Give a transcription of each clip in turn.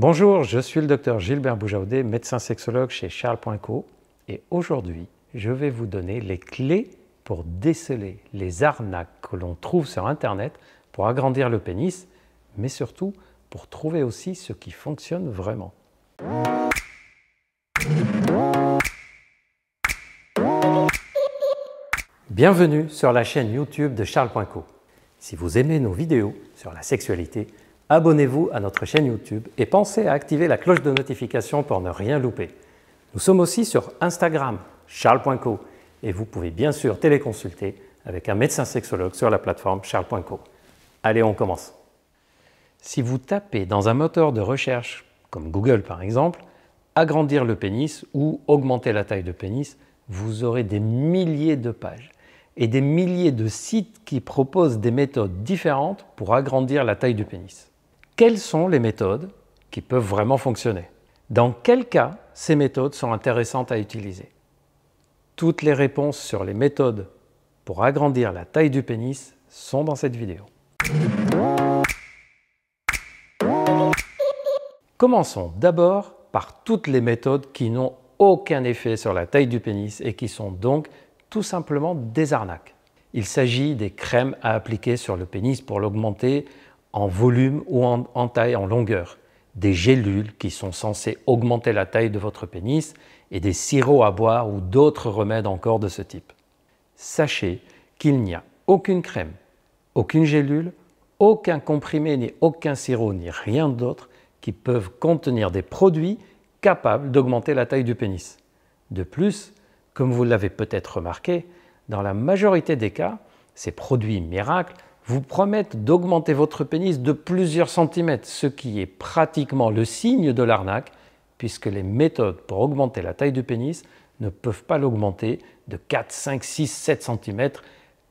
Bonjour, je suis le docteur Gilbert Boujaudet, médecin sexologue chez Charles.co et aujourd'hui, je vais vous donner les clés pour déceler les arnaques que l'on trouve sur internet pour agrandir le pénis, mais surtout pour trouver aussi ce qui fonctionne vraiment. Bienvenue sur la chaîne YouTube de Charles.co. Si vous aimez nos vidéos sur la sexualité, abonnez-vous à notre chaîne YouTube et pensez à activer la cloche de notification pour ne rien louper. Nous sommes aussi sur Instagram, charles.co, et vous pouvez bien sûr téléconsulter avec un médecin sexologue sur la plateforme charles.co. Allez, on commence. Si vous tapez dans un moteur de recherche, comme Google par exemple, agrandir le pénis ou augmenter la taille de pénis, vous aurez des milliers de pages et des milliers de sites qui proposent des méthodes différentes pour agrandir la taille du pénis quelles sont les méthodes qui peuvent vraiment fonctionner Dans quel cas ces méthodes sont intéressantes à utiliser Toutes les réponses sur les méthodes pour agrandir la taille du pénis sont dans cette vidéo. Commençons d'abord par toutes les méthodes qui n'ont aucun effet sur la taille du pénis et qui sont donc tout simplement des arnaques. Il s'agit des crèmes à appliquer sur le pénis pour l'augmenter, en volume ou en, taille, en longueur, des gélules qui sont censées augmenter la taille de votre pénis et des sirops à boire ou d'autres remèdes encore de ce type. Sachez qu'il n'y a aucune crème, aucune gélule, aucun comprimé, ni aucun sirop, ni rien d'autre qui peuvent contenir des produits capables d'augmenter la taille du pénis. De plus, comme vous l'avez peut-être remarqué, dans la majorité des cas, ces produits miracles vous promettent d'augmenter votre pénis de plusieurs centimètres, ce qui est pratiquement le signe de l'arnaque, puisque les méthodes pour augmenter la taille du pénis ne peuvent pas l'augmenter de 4, 5, 6, 7 centimètres,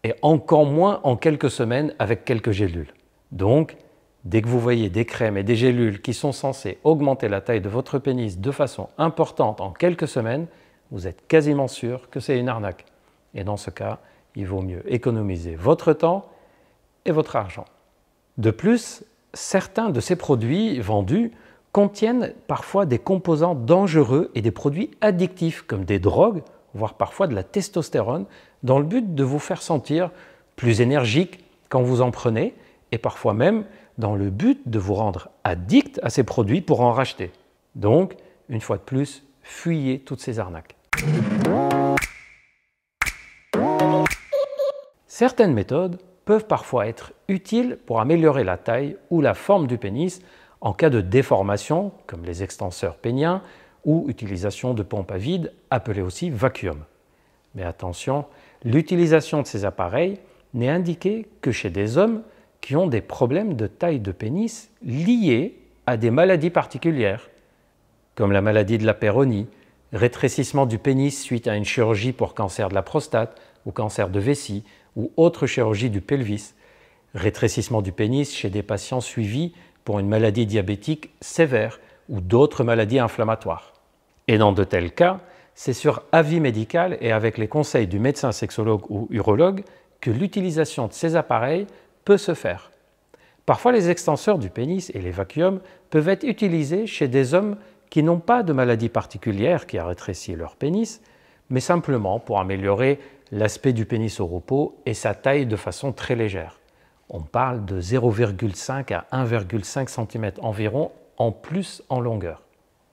et encore moins en quelques semaines avec quelques gélules. Donc, dès que vous voyez des crèmes et des gélules qui sont censées augmenter la taille de votre pénis de façon importante en quelques semaines, vous êtes quasiment sûr que c'est une arnaque. Et dans ce cas, il vaut mieux économiser votre temps et votre argent. De plus, certains de ces produits vendus contiennent parfois des composants dangereux et des produits addictifs comme des drogues, voire parfois de la testostérone, dans le but de vous faire sentir plus énergique quand vous en prenez et parfois même dans le but de vous rendre addict à ces produits pour en racheter. Donc, une fois de plus, fuyez toutes ces arnaques. Certaines méthodes peuvent parfois être utiles pour améliorer la taille ou la forme du pénis en cas de déformation, comme les extenseurs péniens, ou utilisation de pompes à vide, appelées aussi vacuum. Mais attention, l'utilisation de ces appareils n'est indiquée que chez des hommes qui ont des problèmes de taille de pénis liés à des maladies particulières, comme la maladie de la péronie, rétrécissement du pénis suite à une chirurgie pour cancer de la prostate ou cancer de vessie, ou autre chirurgie du pelvis, rétrécissement du pénis chez des patients suivis pour une maladie diabétique sévère ou d'autres maladies inflammatoires. Et dans de tels cas, c'est sur avis médical et avec les conseils du médecin sexologue ou urologue que l'utilisation de ces appareils peut se faire. Parfois, les extenseurs du pénis et les vacuums peuvent être utilisés chez des hommes qui n'ont pas de maladie particulière qui a rétréci leur pénis, mais simplement pour améliorer l'aspect du pénis au repos et sa taille de façon très légère. On parle de 0,5 à 1,5 cm environ en plus en longueur.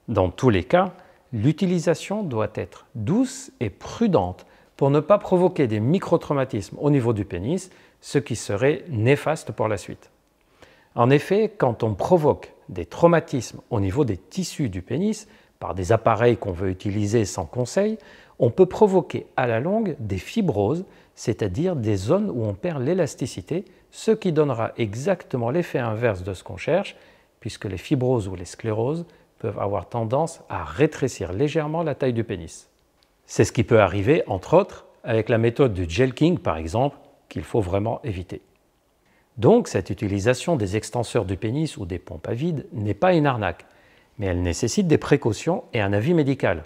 Dans tous les cas, l'utilisation doit être douce et prudente pour ne pas provoquer des micro-traumatismes au niveau du pénis, ce qui serait néfaste pour la suite. En effet, quand on provoque des traumatismes au niveau des tissus du pénis, par des appareils qu'on veut utiliser sans conseil, on peut provoquer à la longue des fibroses, c'est-à-dire des zones où on perd l'élasticité, ce qui donnera exactement l'effet inverse de ce qu'on cherche, puisque les fibroses ou les scléroses peuvent avoir tendance à rétrécir légèrement la taille du pénis. C'est ce qui peut arriver, entre autres, avec la méthode du jelking par exemple, qu'il faut vraiment éviter. Donc cette utilisation des extenseurs du pénis ou des pompes à vide n'est pas une arnaque, mais elle nécessite des précautions et un avis médical.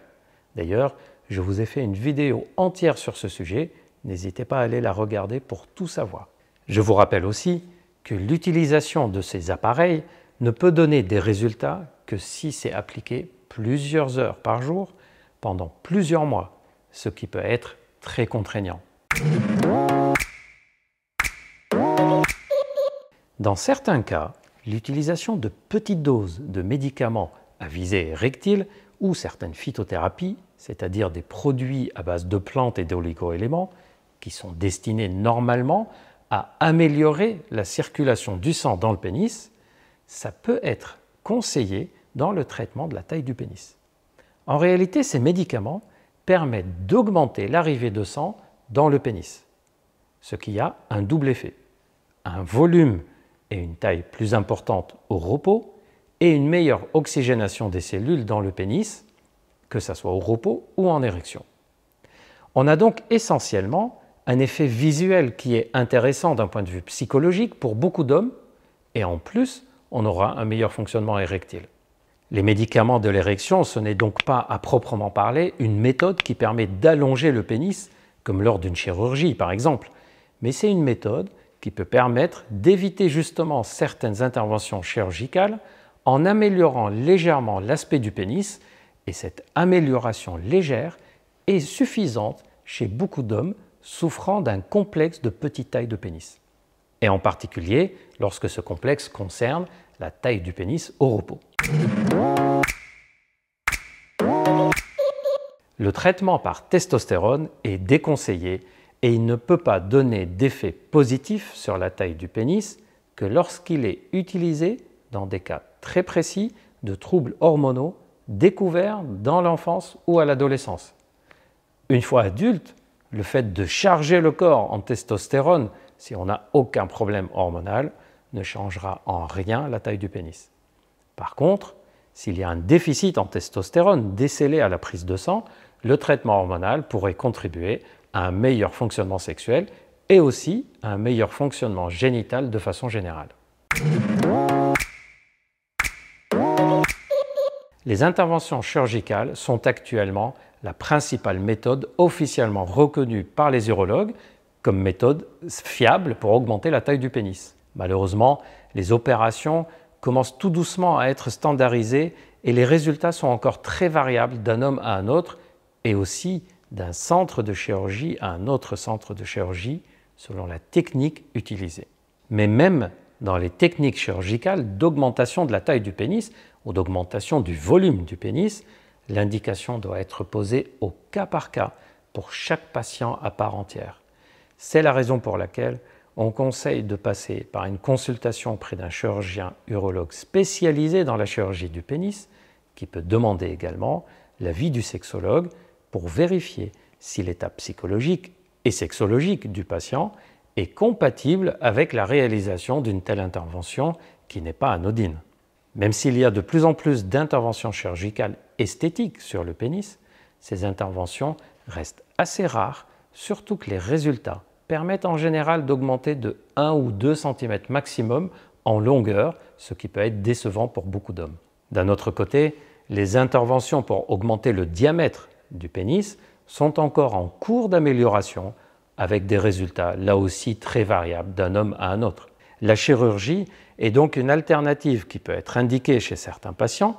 D'ailleurs, je vous ai fait une vidéo entière sur ce sujet, n'hésitez pas à aller la regarder pour tout savoir. Je vous rappelle aussi que l'utilisation de ces appareils ne peut donner des résultats que si c'est appliqué plusieurs heures par jour pendant plusieurs mois, ce qui peut être très contraignant. Dans certains cas, l'utilisation de petites doses de médicaments à visée rectile ou certaines phytothérapies, c'est-à-dire des produits à base de plantes et d'oligo-éléments qui sont destinés normalement à améliorer la circulation du sang dans le pénis, ça peut être conseillé dans le traitement de la taille du pénis. En réalité, ces médicaments permettent d'augmenter l'arrivée de sang dans le pénis, ce qui a un double effet. Un volume et une taille plus importante au repos et une meilleure oxygénation des cellules dans le pénis, que ce soit au repos ou en érection. On a donc essentiellement un effet visuel qui est intéressant d'un point de vue psychologique pour beaucoup d'hommes, et en plus, on aura un meilleur fonctionnement érectile. Les médicaments de l'érection, ce n'est donc pas à proprement parler une méthode qui permet d'allonger le pénis, comme lors d'une chirurgie par exemple, mais c'est une méthode qui peut permettre d'éviter justement certaines interventions chirurgicales en améliorant légèrement l'aspect du pénis et cette amélioration légère est suffisante chez beaucoup d'hommes souffrant d'un complexe de petite taille de pénis. Et en particulier lorsque ce complexe concerne la taille du pénis au repos. Le traitement par testostérone est déconseillé et il ne peut pas donner d'effet positif sur la taille du pénis que lorsqu'il est utilisé dans des cas très précis de troubles hormonaux découverts dans l'enfance ou à l'adolescence. Une fois adulte, le fait de charger le corps en testostérone, si on n'a aucun problème hormonal, ne changera en rien la taille du pénis. Par contre, s'il y a un déficit en testostérone décelé à la prise de sang, le traitement hormonal pourrait contribuer à un meilleur fonctionnement sexuel et aussi à un meilleur fonctionnement génital de façon générale. Les interventions chirurgicales sont actuellement la principale méthode officiellement reconnue par les urologues comme méthode fiable pour augmenter la taille du pénis. Malheureusement, les opérations commencent tout doucement à être standardisées et les résultats sont encore très variables d'un homme à un autre et aussi d'un centre de chirurgie à un autre centre de chirurgie selon la technique utilisée. Mais même dans les techniques chirurgicales d'augmentation de la taille du pénis ou d'augmentation du volume du pénis, l'indication doit être posée au cas par cas pour chaque patient à part entière. C'est la raison pour laquelle on conseille de passer par une consultation auprès d'un chirurgien urologue spécialisé dans la chirurgie du pénis, qui peut demander également l'avis du sexologue pour vérifier si l'état psychologique et sexologique du patient est compatible avec la réalisation d'une telle intervention qui n'est pas anodine. Même s'il y a de plus en plus d'interventions chirurgicales esthétiques sur le pénis, ces interventions restent assez rares, surtout que les résultats permettent en général d'augmenter de 1 ou 2 cm maximum en longueur, ce qui peut être décevant pour beaucoup d'hommes. D'un autre côté, les interventions pour augmenter le diamètre du pénis sont encore en cours d'amélioration avec des résultats là aussi très variables d'un homme à un autre. La chirurgie est donc une alternative qui peut être indiquée chez certains patients,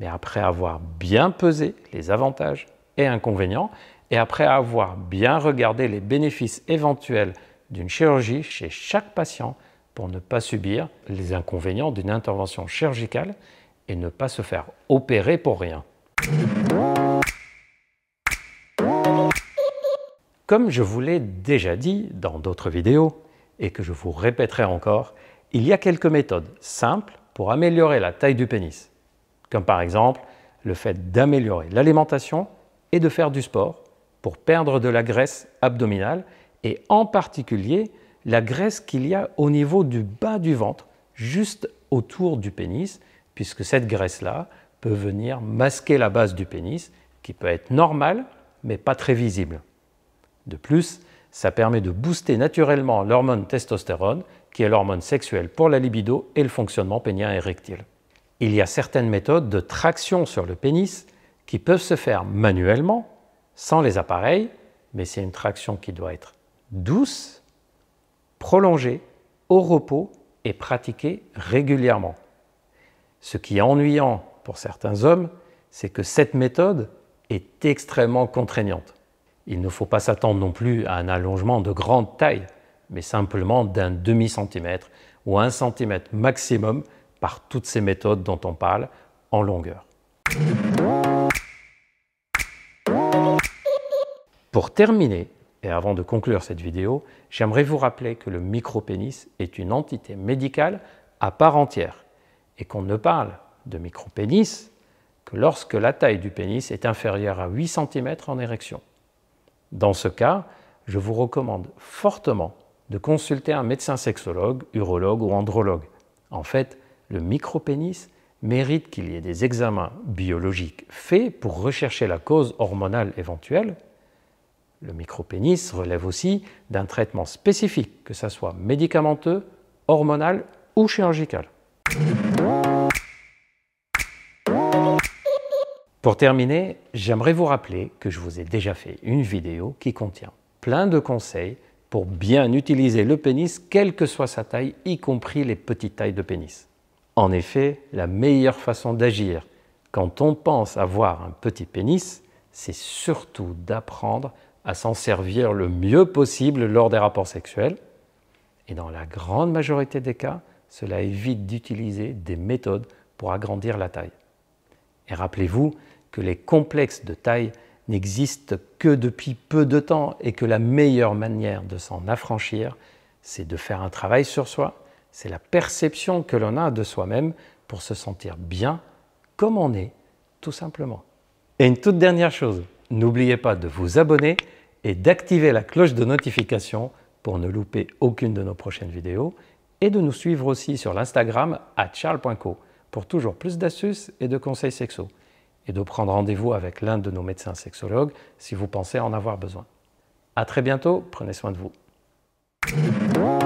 mais après avoir bien pesé les avantages et inconvénients, et après avoir bien regardé les bénéfices éventuels d'une chirurgie chez chaque patient pour ne pas subir les inconvénients d'une intervention chirurgicale et ne pas se faire opérer pour rien. Comme je vous l'ai déjà dit dans d'autres vidéos, et que je vous répéterai encore, il y a quelques méthodes simples pour améliorer la taille du pénis, comme par exemple le fait d'améliorer l'alimentation et de faire du sport pour perdre de la graisse abdominale et en particulier la graisse qu'il y a au niveau du bas du ventre, juste autour du pénis, puisque cette graisse-là peut venir masquer la base du pénis, qui peut être normale, mais pas très visible. De plus, ça permet de booster naturellement l'hormone testostérone, qui est l'hormone sexuelle pour la libido et le fonctionnement pénien érectile. Il y a certaines méthodes de traction sur le pénis qui peuvent se faire manuellement, sans les appareils, mais c'est une traction qui doit être douce, prolongée, au repos et pratiquée régulièrement. Ce qui est ennuyant pour certains hommes, c'est que cette méthode est extrêmement contraignante. Il ne faut pas s'attendre non plus à un allongement de grande taille, mais simplement d'un demi-centimètre ou un centimètre maximum par toutes ces méthodes dont on parle en longueur. Pour terminer, et avant de conclure cette vidéo, j'aimerais vous rappeler que le micropénis est une entité médicale à part entière et qu'on ne parle de micropénis que lorsque la taille du pénis est inférieure à 8 cm en érection. Dans ce cas, je vous recommande fortement de consulter un médecin sexologue, urologue ou andrologue. En fait, le micropénis mérite qu'il y ait des examens biologiques faits pour rechercher la cause hormonale éventuelle. Le micropénis relève aussi d'un traitement spécifique, que ce soit médicamenteux, hormonal ou chirurgical. Pour terminer, j'aimerais vous rappeler que je vous ai déjà fait une vidéo qui contient plein de conseils pour bien utiliser le pénis, quelle que soit sa taille, y compris les petites tailles de pénis. En effet, la meilleure façon d'agir quand on pense avoir un petit pénis, c'est surtout d'apprendre à s'en servir le mieux possible lors des rapports sexuels. Et dans la grande majorité des cas, cela évite d'utiliser des méthodes pour agrandir la taille. Et rappelez-vous, que les complexes de taille n'existent que depuis peu de temps et que la meilleure manière de s'en affranchir, c'est de faire un travail sur soi, c'est la perception que l'on a de soi-même pour se sentir bien comme on est, tout simplement. Et une toute dernière chose, n'oubliez pas de vous abonner et d'activer la cloche de notification pour ne louper aucune de nos prochaines vidéos et de nous suivre aussi sur l'Instagram à charles.co pour toujours plus d'astuces et de conseils sexuels et de prendre rendez-vous avec l'un de nos médecins sexologues si vous pensez en avoir besoin. À très bientôt, prenez soin de vous.